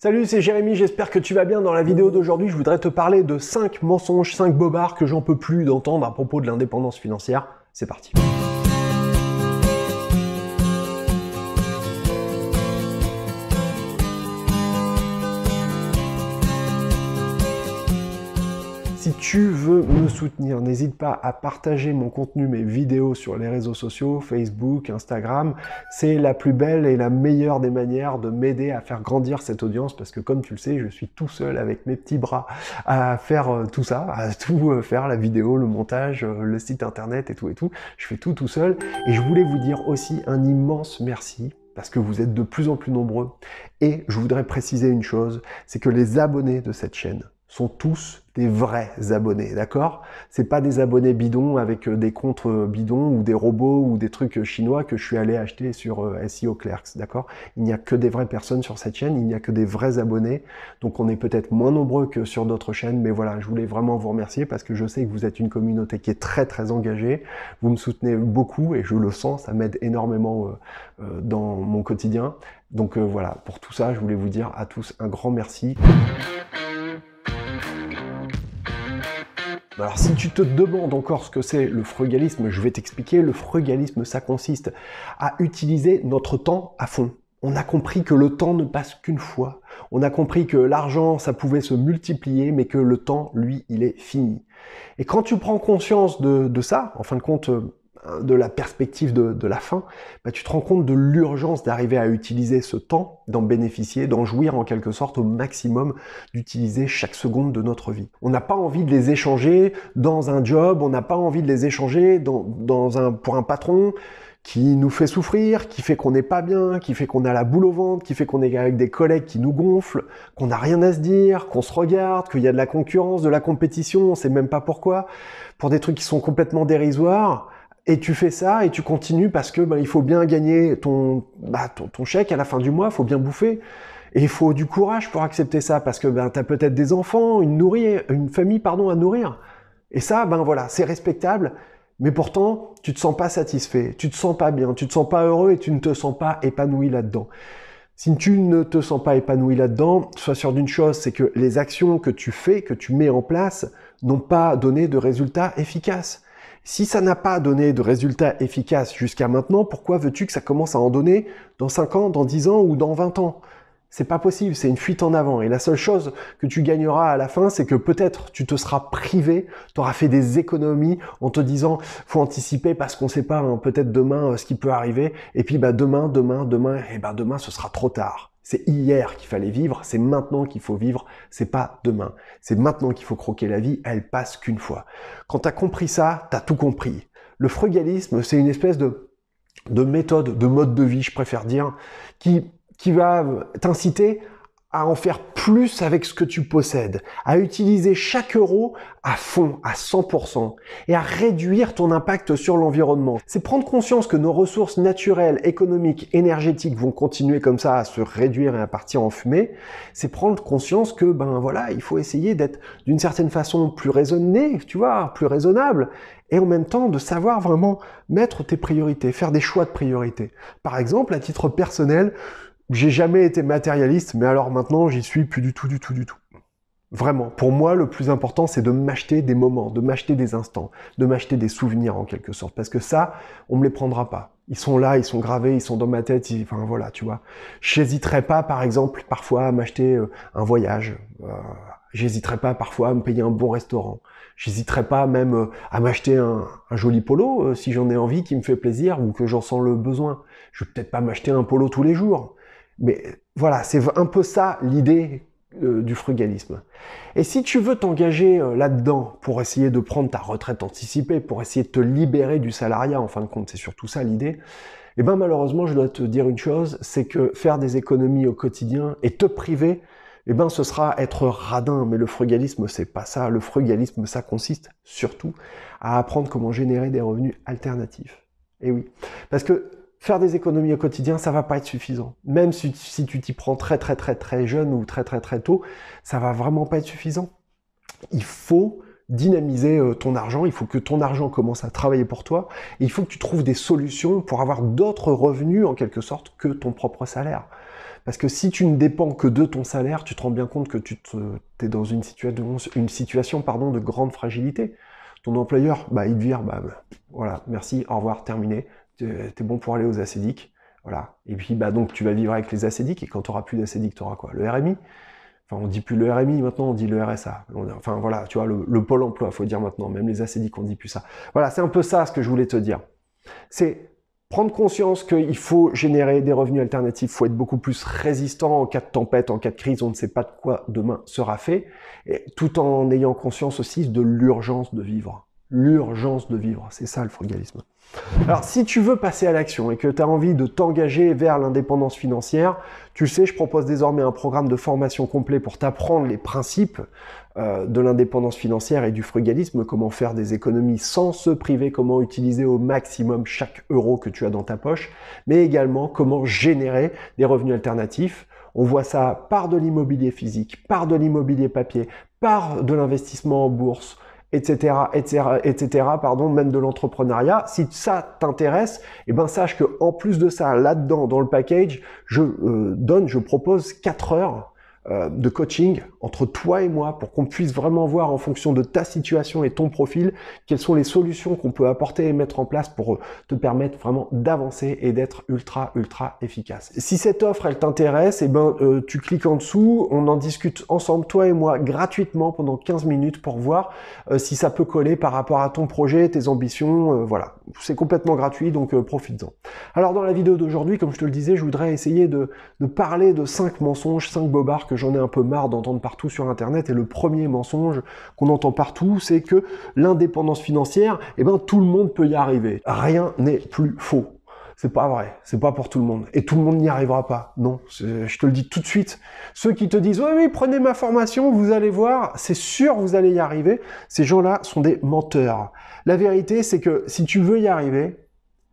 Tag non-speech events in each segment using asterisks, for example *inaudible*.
Salut, c'est Jérémy, j'espère que tu vas bien. Dans la vidéo d'aujourd'hui, je voudrais te parler de 5 mensonges, 5 bobards que j'en peux plus d'entendre à propos de l'indépendance financière. C'est parti. si tu veux me soutenir, n'hésite pas à partager mon contenu, mes vidéos sur les réseaux sociaux, Facebook, Instagram. C'est la plus belle et la meilleure des manières de m'aider à faire grandir cette audience parce que comme tu le sais, je suis tout seul avec mes petits bras à faire euh, tout ça, à tout euh, faire, la vidéo, le montage, euh, le site internet et tout et tout. Je fais tout tout seul et je voulais vous dire aussi un immense merci parce que vous êtes de plus en plus nombreux. Et je voudrais préciser une chose, c'est que les abonnés de cette chaîne, sont tous des vrais abonnés, d'accord C'est pas des abonnés bidons avec euh, des comptes bidons ou des robots ou des trucs euh, chinois que je suis allé acheter sur euh, SEO Clerks, d'accord Il n'y a que des vraies personnes sur cette chaîne, il n'y a que des vrais abonnés, donc on est peut-être moins nombreux que sur d'autres chaînes, mais voilà, je voulais vraiment vous remercier parce que je sais que vous êtes une communauté qui est très très engagée, vous me soutenez beaucoup et je le sens, ça m'aide énormément dans mon quotidien. Donc voilà, pour tout ça, je voulais vous dire à tous un grand merci. Alors si tu te demandes encore ce que c'est le frugalisme, je vais t'expliquer. Le frugalisme, ça consiste à utiliser notre temps à fond. On a compris que le temps ne passe qu'une fois. On a compris que l'argent, ça pouvait se multiplier, mais que le temps, lui, il est fini. Et quand tu prends conscience de, de ça, en fin de compte, euh, de la perspective de, la fin, bah, tu te rends compte de l'urgence d'arriver à utiliser ce temps, d'en bénéficier, d'en jouir en quelque sorte au maximum, d'utiliser chaque seconde de notre vie. On n'a pas envie de les échanger dans un job, on n'a pas envie de les échanger pour un patron qui nous fait souffrir, qui fait qu'on n'est pas bien, qui fait qu'on a la boule au ventre, qui fait qu'on est avec des collègues qui nous gonflent, qu'on n'a rien à se dire, qu'on se regarde, qu'il y a de la concurrence, de la compétition, on ne sait même pas pourquoi, pour des trucs qui sont complètement dérisoires et tu fais ça et tu continues parce que ben, il faut bien gagner bah, ton, chèque à la fin du mois, il faut bien bouffer. Et il faut du courage pour accepter ça parce que ben, tu as peut-être des enfants, une, famille pardon, à nourrir. Et ça, ben voilà, c'est respectable, mais pourtant, tu te sens pas satisfait, tu te sens pas bien, tu te sens pas heureux et tu ne te sens pas épanoui là-dedans. Si tu ne te sens pas épanoui là-dedans, sois sûr d'une chose, c'est que les actions que tu fais, que tu mets en place, n'ont pas donné de résultats efficaces. Si ça n'a pas donné de résultats efficaces jusqu'à maintenant, pourquoi veux-tu que ça commence à en donner dans 5 ans, dans 10 ans ou dans 20 ans C'est pas possible, c'est une fuite en avant. Et la seule chose que tu gagneras à la fin, c'est que peut-être tu te seras privé, tu auras fait des économies en te disant faut anticiper parce qu'on sait pas hein, peut-être demain euh, ce qui peut arriver. Et puis bah demain, demain, demain, et bah demain ce sera trop tard. C'est hier qu'il fallait vivre, c'est maintenant qu'il faut vivre, c'est pas demain. C'est maintenant qu'il faut croquer la vie, elle passe qu'une fois. Quand as compris ça, t'as tout compris. Le frugalisme, c'est une espèce de, méthode, de mode de vie, je préfère dire, qui, qui va t'inciter à en faire plus avec ce que tu possèdes, à utiliser chaque euro à fond, à 100%, et à réduire ton impact sur l'environnement. C'est prendre conscience que nos ressources naturelles, économiques, énergétiques vont continuer comme ça à se réduire et à partir en fumée. C'est prendre conscience que, ben voilà, il faut essayer d'être d'une certaine façon plus raisonné, tu vois, plus raisonnable, et en même temps de savoir vraiment mettre tes priorités, faire des choix de priorité. Par exemple, à titre personnel, j'ai jamais été matérialiste, mais alors maintenant, j'y suis plus du tout, du tout, du tout. Vraiment. Pour moi, le plus important, c'est de m'acheter des moments, de m'acheter des instants, de m'acheter des souvenirs en quelque sorte. Parce que ça, on me les prendra pas. Ils sont là, ils sont gravés, ils sont dans ma tête. Enfin voilà, tu vois. J'hésiterai pas, par exemple, parfois à m'acheter euh, un voyage. Euh, j'hésiterai pas parfois à me payer un bon restaurant. J'hésiterai pas même euh, à m'acheter un, joli polo si j'en ai envie, qui me fait plaisir ou que j'en sens le besoin. Je vais peut-être pas m'acheter un polo tous les jours. Mais voilà, c'est un peu ça l'idée euh, du frugalisme. Et si tu veux t'engager euh, là-dedans pour essayer de prendre ta retraite anticipée, pour essayer de te libérer du salariat, en fin de compte, c'est surtout ça l'idée, et eh ben malheureusement, je dois te dire une chose, c'est que faire des économies au quotidien et te priver, et eh ben ce sera être radin, mais le frugalisme c'est pas ça. Le frugalisme ça consiste surtout à apprendre comment générer des revenus alternatifs. Et eh oui, parce que faire des économies au quotidien, ça va pas être suffisant. Même si, tu t'y prends très très très très jeune ou très très très tôt, ça va vraiment pas être suffisant. Il faut dynamiser euh, ton argent, il faut que ton argent commence à travailler pour toi, il faut que tu trouves des solutions pour avoir d'autres revenus en quelque sorte que ton propre salaire. Parce que si tu ne dépends que de ton salaire, tu te rends bien compte que tu te, es dans une, situation pardon, de grande fragilité. Ton employeur, bah, il te vire, bah, voilà, merci, au revoir, terminé, t'es bon pour aller aux acédiques. Voilà. Et puis, bah, donc, tu vas vivre avec les acédiques, et quand tu plus d'acédiques, tu auras quoi Le RMI Enfin, on dit plus le RMI maintenant, on dit le RSA. enfin, voilà, tu vois, le, pôle emploi, faut dire maintenant, même les acédiques, on dit plus ça. Voilà, c'est un peu ça ce que je voulais te dire. C'est prendre conscience qu'il faut générer des revenus alternatifs, faut être beaucoup plus résistant en cas de tempête, en cas de crise, on ne sait pas de quoi demain sera fait, tout en ayant conscience aussi de l'urgence de vivre l'urgence de vivre. C'est ça le frugalisme. Alors si tu veux passer à l'action et que tu as envie de t'engager vers l'indépendance financière, tu sais, je propose désormais un programme de formation complet pour t'apprendre les principes euh, de l'indépendance financière et du frugalisme, comment faire des économies sans se priver, comment utiliser au maximum chaque euro que tu as dans ta poche, mais également comment générer des revenus alternatifs. On voit ça par de l'immobilier physique, par de l'immobilier papier, par de l'investissement en bourse, etc., etc., etc., pardon, même de l'entrepreneuriat. Si ça t'intéresse, et eh ben sache que en plus de ça, là-dedans, dans le package, je euh, donne, je propose 4 heures euh, de coaching entre toi et moi pour qu'on puisse vraiment voir en fonction de ta situation et ton profil quelles sont les solutions qu'on peut apporter et mettre en place pour euh, te permettre vraiment d'avancer et d'être ultra ultra efficace. Si cette offre elle t'intéresse, et eh ben euh, tu cliques en dessous, on en discute ensemble toi et moi gratuitement pendant 15 minutes pour voir si ça peut coller par rapport à ton projet, tes ambitions, voilà. C'est complètement gratuit donc profite en Alors dans la vidéo d'aujourd'hui, comme je te le disais, je voudrais essayer de, de parler de cinq mensonges, 5 bobards que j'en ai un peu marre d'entendre partout sur Internet. Et le premier mensonge qu'on entend partout, c'est que l'indépendance financière, eh ben, tout le monde peut y arriver. Rien n'est plus faux. C'est pas vrai, c'est pas pour tout le monde. Et tout le monde n'y arrivera pas. Non, je te le dis tout de suite. Ceux qui te disent oui, oui, prenez ma formation, vous allez voir, c'est sûr vous allez y arriver. Ces gens-là sont des menteurs. La vérité, c'est que si tu veux y arriver,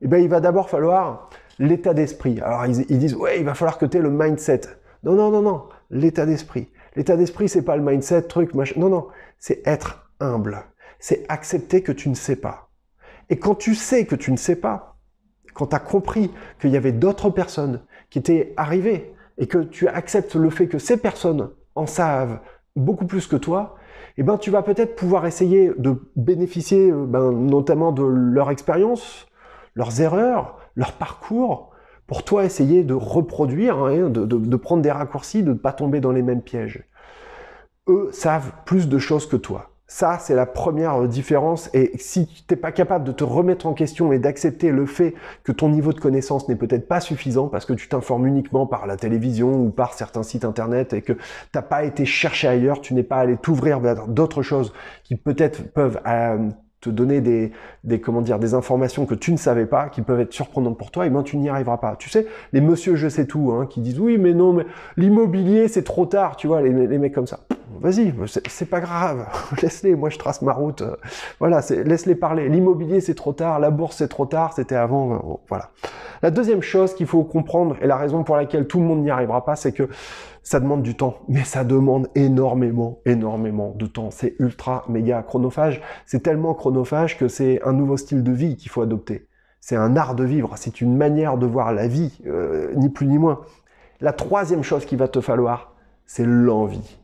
eh ben, il va d'abord falloir l'état d'esprit. Alors ils, ils disent ouais, il va falloir que tu aies le mindset. Non, non, non, non l'état d'esprit. L'état d'esprit, c'est pas le mindset, truc, machin. Non, non. C'est être humble. C'est accepter que tu ne sais pas. Et quand tu sais que tu ne sais pas, quand tu as compris qu'il y avait d'autres personnes qui étaient arrivées et que tu acceptes le fait que ces personnes en savent beaucoup plus que toi, eh ben, tu vas peut-être pouvoir essayer de bénéficier euh, ben, notamment de leur expérience, leurs erreurs, leur parcours, pour toi essayer de reproduire, hein, de, prendre des raccourcis, de ne pas tomber dans les mêmes pièges. Eux savent plus de choses que toi. Ça, c'est la première euh, différence. Et si tu n'es pas capable de te remettre en question et d'accepter le fait que ton niveau de connaissance n'est peut-être pas suffisant parce que tu t'informes uniquement par la télévision ou par certains sites internet et que tu n'as pas été chercher ailleurs, tu n'es pas allé t'ouvrir vers d'autres choses qui peut-être peuvent euh, te donner des, des, comment dire, des informations que tu ne savais pas, qui peuvent être surprenantes pour toi, et ben tu n'y arriveras pas. Tu sais, les monsieur je sais tout, hein, qui disent oui, mais non, mais l'immobilier c'est trop tard, tu vois, les, les mecs comme ça. Vas-y, c'est pas grave, *laughs* laisse-les, moi je trace ma route. Voilà, laisse-les parler. L'immobilier c'est trop tard, la bourse c'est trop tard, c'était avant, euh, voilà. La deuxième chose qu'il faut comprendre, et la raison pour laquelle tout le monde n'y arrivera pas, c'est que ça demande du temps, mais ça demande énormément, énormément de temps. C'est ultra méga chronophage. C'est tellement chronophage que c'est un nouveau style de vie qu'il faut adopter. C'est un art de vivre, c'est une manière de voir la vie, euh, ni plus ni moins. La troisième chose qu'il va te falloir, c'est l'envie.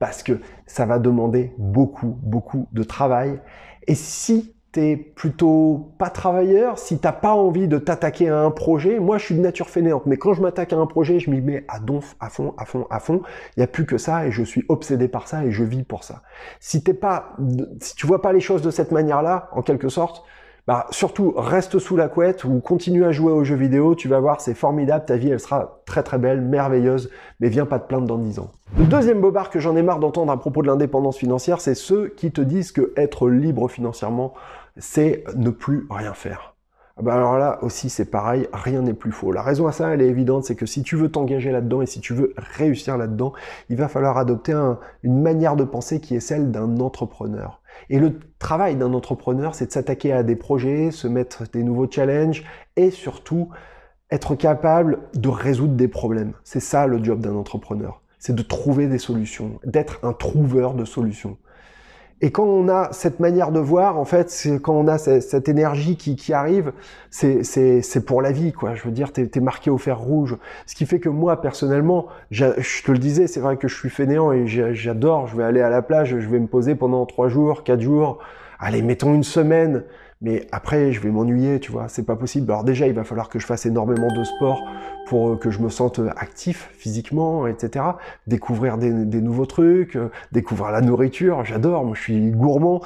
Parce que ça va demander beaucoup, beaucoup de travail. Et si t'es plutôt pas travailleur, si t'as pas envie de t'attaquer à un projet, moi je suis de nature fainéante, mais quand je m'attaque à un projet, je m'y mets à donf, à fond, à fond, à fond. Il n'y a plus que ça et je suis obsédé par ça et je vis pour ça. Si t'es pas, si tu vois pas les choses de cette manière-là, en quelque sorte, bah, surtout reste sous la couette ou continue à jouer aux jeux vidéo, tu vas voir, c'est formidable, ta vie elle sera très très belle, merveilleuse, mais viens pas te plaindre dans 10 ans. Le deuxième bobard que j'en ai marre d'entendre à propos de l'indépendance financière, c'est ceux qui te disent que être libre financièrement, c'est ne plus rien faire. Ah bah alors là aussi c'est pareil, rien n'est plus faux. La raison à ça, elle est évidente, c'est que si tu veux t'engager là-dedans et si tu veux réussir là-dedans, il va falloir adopter une manière de penser qui est celle d'un entrepreneur. Et le travail d'un entrepreneur, c'est de s'attaquer à des projets, se mettre des nouveaux challenges et surtout être capable de résoudre des problèmes. C'est ça le job d'un entrepreneur. C'est de trouver des solutions, d'être un trouveur de solutions. Et quand on a cette manière de voir, en fait, quand on a cette, énergie qui, arrive, c'est pour la vie, quoi. Je veux dire, t'es marqué au fer rouge. Ce qui fait que moi, personnellement, je te le disais, c'est vrai que je suis fainéant et j'adore, je vais aller à la plage, je vais me poser pendant trois jours, quatre jours, allez, mettons une semaine mais après je vais m'ennuyer, tu vois, c'est pas possible. Alors déjà, il va falloir que je fasse énormément de sport pour euh, que je me sente euh, actif physiquement, etc. Découvrir des, nouveaux trucs, euh, découvrir la nourriture, j'adore, moi je suis gourmand,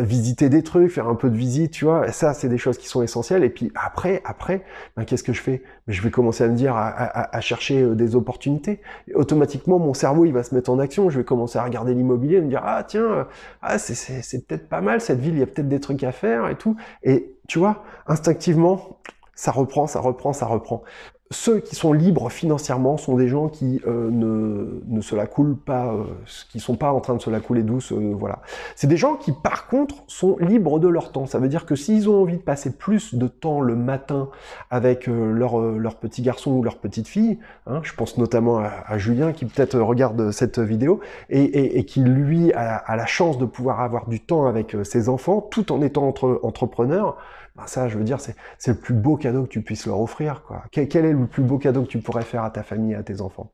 visiter des trucs, faire un peu de visite, tu vois, ça c'est des choses qui sont essentielles. Et puis après, après, ben, qu'est-ce que je fais ben, Je vais commencer à me dire, à, chercher des opportunités. Et automatiquement, mon cerveau, il va se mettre en action, je vais commencer à regarder l'immobilier, me dire, ah tiens, ah, c'est peut-être pas mal cette ville, il y a peut-être des trucs à faire et tout et tu vois, instinctivement, ça reprend, ça reprend, ça reprend. Ceux qui sont libres financièrement sont des gens qui euh, ne, ne, se la coulent pas, euh, qui sont pas en train de se la couler douce, euh, voilà. C'est des gens qui, par contre, sont libres de leur temps. Ça veut dire que s'ils ont envie de passer plus de temps le matin avec euh, leur, leur, petit garçon ou leur petite fille, hein, je pense notamment à, Julien qui peut-être regarde cette vidéo, et, et, et qui, lui, a, a, la chance de pouvoir avoir du temps avec ses enfants tout en étant entre, entrepreneur, ben, ça, je veux dire, c'est le plus beau cadeau que tu puisses leur offrir. Quoi. Quel, est le plus beau cadeau que tu pourrais faire à ta famille, à tes enfants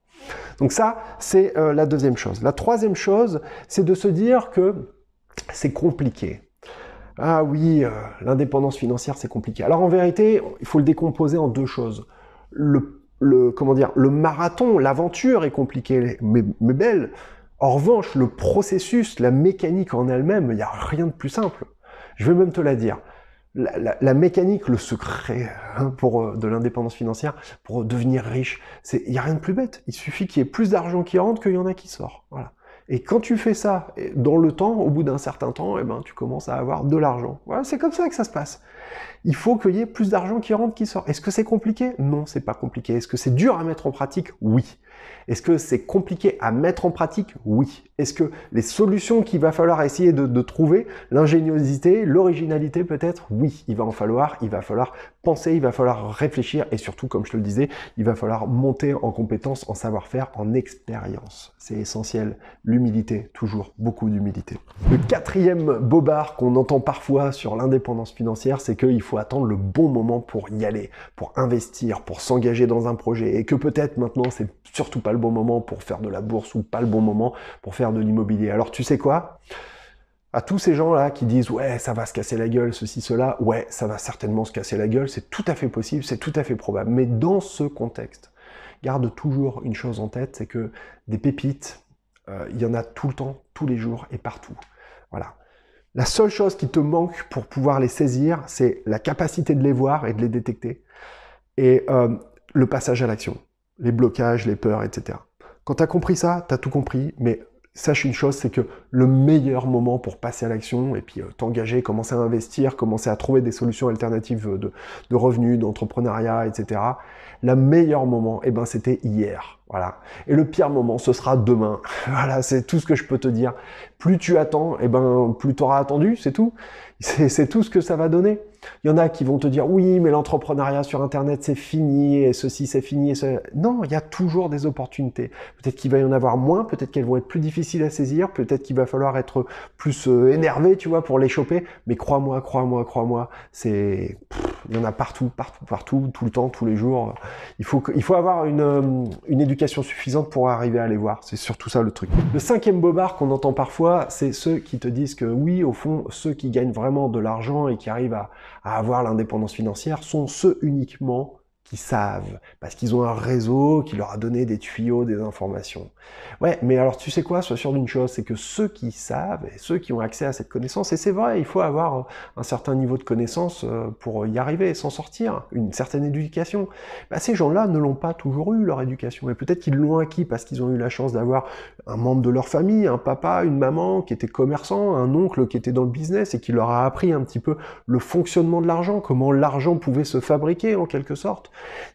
Donc ça, c'est euh, la deuxième chose. La troisième chose, c'est de se dire que c'est compliqué. Ah oui, euh, l'indépendance financière, c'est compliqué. Alors en vérité, il faut le décomposer en deux choses. Le, comment dire, le marathon, l'aventure est compliqué, mais, mais belle. En revanche, le processus, la mécanique en elle-même, il n'y a rien de plus simple. Je vais même te la dire la, mécanique, le secret hein, pour, euh, de l'indépendance financière pour devenir riche. Il y a rien de plus bête. Il suffit qu'il y ait plus d'argent qui rentre qu'il y en a qui sort. Voilà. Et quand tu fais ça, dans le temps, au bout d'un certain temps, eh ben, tu commences à avoir de l'argent. Voilà, c'est comme ça que ça se passe. Il faut qu'il y ait plus d'argent qui rentre, qui sort. Est-ce que c'est compliqué Non, c'est pas compliqué. Est-ce que c'est dur à mettre en pratique Oui. Est-ce que c'est compliqué à mettre en pratique Oui. Est-ce que les solutions qu'il va falloir essayer de, trouver, l'ingéniosité, l'originalité peut-être Oui, il va en falloir, il va falloir penser, il va falloir réfléchir et surtout, comme je te le disais, il va falloir monter en compétences, en savoir-faire, en expérience. C'est essentiel. L'humilité, toujours beaucoup d'humilité. Le quatrième bobard qu'on entend parfois sur l'indépendance financière, c'est qu'il faut attendre le bon moment pour y aller, pour investir, pour s'engager dans un projet et que peut-être maintenant c'est surtout pas le bon moment pour faire de la bourse ou pas le bon moment pour faire de l'immobilier. Alors tu sais quoi à tous ces gens-là qui disent ouais ça va se casser la gueule, ceci, cela, ouais ça va certainement se casser la gueule, c'est tout à fait possible, c'est tout à fait probable. Mais dans ce contexte, garde toujours une chose en tête, c'est que des pépites, euh, il y en a tout le temps, tous les jours et partout. Voilà. La seule chose qui te manque pour pouvoir les saisir, c'est la capacité de les voir et de les détecter, et euh, le passage à l'action les blocages, les peurs, etc. Quand tu as compris ça, tu as tout compris, mais sache une chose, c'est que le meilleur moment pour passer à l'action et puis euh, t'engager, commencer à investir, commencer à trouver des solutions alternatives euh, de, revenus, d'entrepreneuriat, etc. Le meilleur moment, eh ben, c'était hier. Voilà. Et le pire moment, ce sera demain. *laughs* voilà, c'est tout ce que je peux te dire. Plus tu attends, eh ben, plus tu auras attendu, c'est tout. C'est tout ce que ça va donner. Il y en a qui vont te dire oui, mais l'entrepreneuriat sur Internet, c'est fini, et ceci, c'est fini. Et Non, il y a toujours des opportunités. Peut-être qu'il va y en avoir moins, peut-être qu'elles vont être plus difficiles à saisir, peut-être qu'il va falloir être plus euh, énervé, tu vois, pour les choper. Mais crois-moi, crois-moi, crois-moi, c'est... Il y en a partout, partout, partout, tout le temps, tous les jours. Il faut, faut avoir euh, une, éducation suffisante pour arriver à les voir. C'est surtout ça le truc. Le cinquième bobard qu'on entend parfois, c'est ceux qui te disent que oui, au fond, ceux qui gagnent vraiment de l'argent et qui arrivent à, à avoir l'indépendance financière sont ceux uniquement savent, parce qu'ils ont un réseau qui leur a donné des tuyaux, des informations. Ouais, mais alors tu sais quoi, sois sûr d'une chose, c'est que ceux qui savent, et ceux qui ont accès à cette connaissance, et c'est vrai, il faut avoir euh, un certain niveau de connaissance euh, pour y arriver, s'en sortir, une certaine éducation, bah, ces gens-là ne l'ont pas toujours eu, leur éducation, et peut-être qu'ils l'ont acquis parce qu'ils ont eu la chance d'avoir un membre de leur famille, un papa, une maman qui était commerçant, un oncle qui était dans le business, et qui leur a appris un petit peu le fonctionnement de l'argent, comment l'argent pouvait se fabriquer en quelque sorte.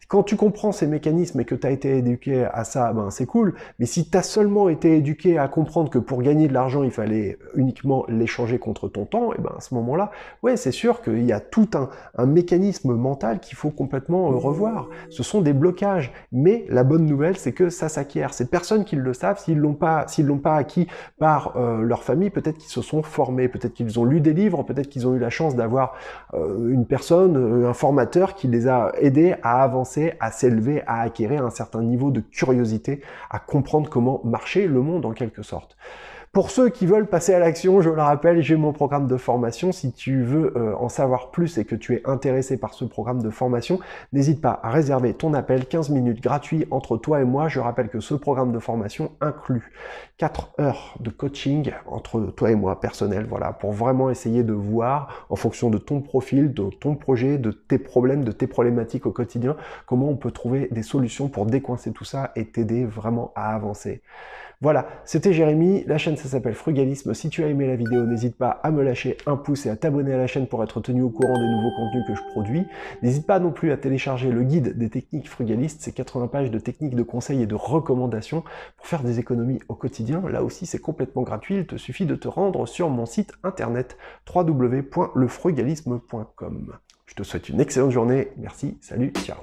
Quand tu comprends ces mécanismes et que tu as été éduqué à ça, ben c'est cool. Mais si tu as seulement été éduqué à comprendre que pour gagner de l'argent, il fallait uniquement l'échanger contre ton temps, et ben à ce moment-là, ouais, c'est sûr qu'il y a tout un, mécanisme mental qu'il faut complètement euh, revoir. Ce sont des blocages. Mais la bonne nouvelle, c'est que ça s'acquiert. Ces personnes qui le savent, s'ils l'ont pas, s'ils l'ont pas acquis par euh, leur famille, peut-être qu'ils se sont formés, peut-être qu'ils ont lu des livres, peut-être qu'ils ont eu la chance d'avoir euh, une personne, un formateur qui les a aidés à avancer, à s'élever, à acquérir un certain niveau de curiosité, à comprendre comment marcher le monde en quelque sorte. Pour ceux qui veulent passer à l'action, je le rappelle, j'ai mon programme de formation. Si tu veux euh, en savoir plus et que tu es intéressé par ce programme de formation, n'hésite pas à réserver ton appel 15 minutes gratuit entre toi et moi. Je rappelle que ce programme de formation inclut 4 heures de coaching entre toi et moi personnel, voilà, pour vraiment essayer de voir en fonction de ton profil, de ton projet, de tes problèmes, de tes problématiques au quotidien, comment on peut trouver des solutions pour décoincer tout ça et t'aider vraiment à avancer. Voilà, c'était Jérémy, la chaîne ça s'appelle Frugalisme. Si tu as aimé la vidéo, n'hésite pas à me lâcher un pouce et à t'abonner à la chaîne pour être tenu au courant des nouveaux contenus que je produis. N'hésite pas non plus à télécharger le guide des techniques frugalistes, c'est 80 pages de techniques, de conseils et de recommandations pour faire des économies au quotidien. Là aussi, c'est complètement gratuit, il te suffit de te rendre sur mon site internet www.lefrugalisme.com. Je te souhaite une excellente journée, merci, salut, ciao.